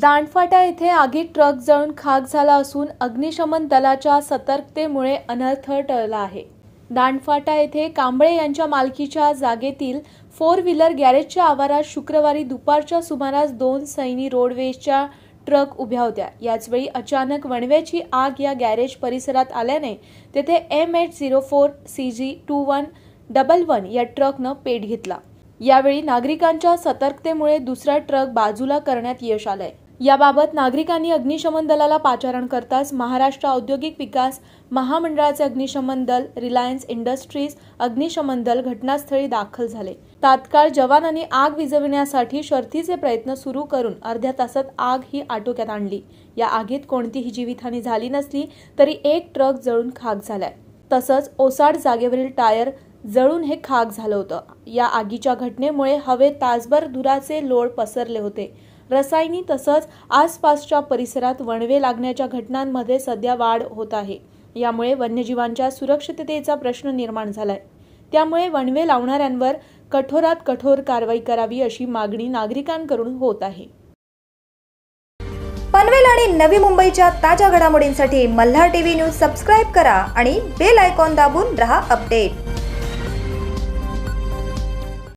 दांडफाटा येथे आगीत ट्रक जळून खाक झाला असून अग्निशमन दलाच्या सतर्कतेमुळे अनर्थ टळला आहे दांडफाटा येथे कांबळे यांच्या मालकीच्या जागेतील फोर व्हीलर गॅरेजच्या आवारात शुक्रवारी दुपारच्या सुमारास दोन सैनी रोडवेजच्या ट्रक उभ्या होत्या याचवेळी अचानक वणव्याची आग या गॅरेज परिसरात आल्याने तेथे M H zero four C G two one double one या ट्रकनं पेट घेतला यावेळी नागरिकांच्या सतर्कतेमुळे दुसरा ट्रक बाजूला करण्यात यश आलंय याबाबत नागरिकांनी अग्निशमन दलाला पाचारण करताच महाराष्ट्र औद्योगिक विकास महामंडळाचे अग्निशमन दल रिलायन्स इंडस्ट्रीज अग्निशमन दल घटनास्थळी दाखल झाले तात्काळ जवानांनी आग विझविण्यासाठी शर्थीचे प्रयत्न सुरू करून अर्ध्या तासात आग ही आटोक्यात आणली या आगीत कोणतीही जीवितहानी झाली नसली तरी एक ट्रक जळून खाक झालाय तसंच ओसाड जागेवरील टायर जळून हे खाक झालं होतं या आगीच्या घटनेमुळे हवे तासभर धुराचे लोळ पसरले होते रसायनी तसंच आसपासच्या परिसरात वणवे लागण्याच्या घटनांमध्ये सध्या वाढ होत आहे यामुळे वन्यजीवांच्या सुरक्षिततेचा प्रश्न निर्माण झालाय त्यामुळे वणवे लावणाऱ्यांवर कठोरात कठोर कारवाई करावी अशी मागणी नागरिकांकडून होत आहे पनवेल आणि नवी मुंबईच्या ताज्या घडामोडींसाठी मल्हार टीव्ही न्यूज सबस्क्राईब करा आणि बेल आयकॉन दाबून रहा अपडेट